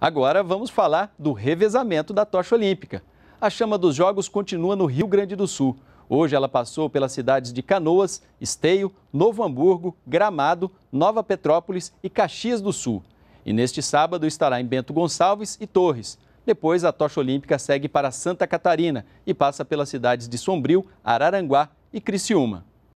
Agora vamos falar do revezamento da tocha olímpica. A chama dos Jogos continua no Rio Grande do Sul. Hoje ela passou pelas cidades de Canoas, Esteio, Novo Hamburgo, Gramado, Nova Petrópolis e Caxias do Sul. E neste sábado estará em Bento Gonçalves e Torres. Depois, a tocha olímpica segue para Santa Catarina e passa pelas cidades de Sombrio, Araranguá e Criciúma.